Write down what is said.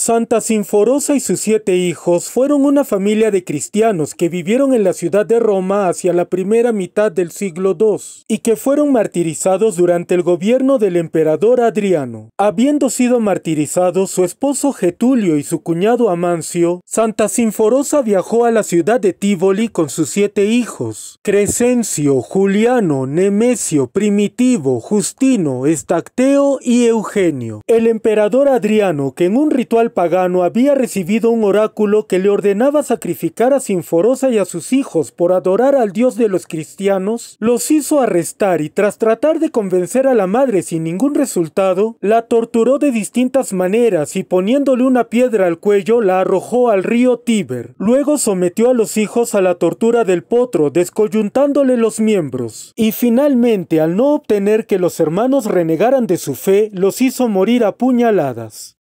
Santa Sinforosa y sus siete hijos fueron una familia de cristianos que vivieron en la ciudad de Roma hacia la primera mitad del siglo II y que fueron martirizados durante el gobierno del emperador Adriano. Habiendo sido martirizados su esposo Getulio y su cuñado Amancio, Santa Sinforosa viajó a la ciudad de Tívoli con sus siete hijos, Crescencio, Juliano, Nemesio, Primitivo, Justino, Estacteo y Eugenio. El emperador Adriano, que en un ritual pagano había recibido un oráculo que le ordenaba sacrificar a Sinforosa y a sus hijos por adorar al dios de los cristianos, los hizo arrestar y tras tratar de convencer a la madre sin ningún resultado, la torturó de distintas maneras y poniéndole una piedra al cuello la arrojó al río Tíber. Luego sometió a los hijos a la tortura del potro, descoyuntándole los miembros. Y finalmente, al no obtener que los hermanos renegaran de su fe, los hizo morir a puñaladas.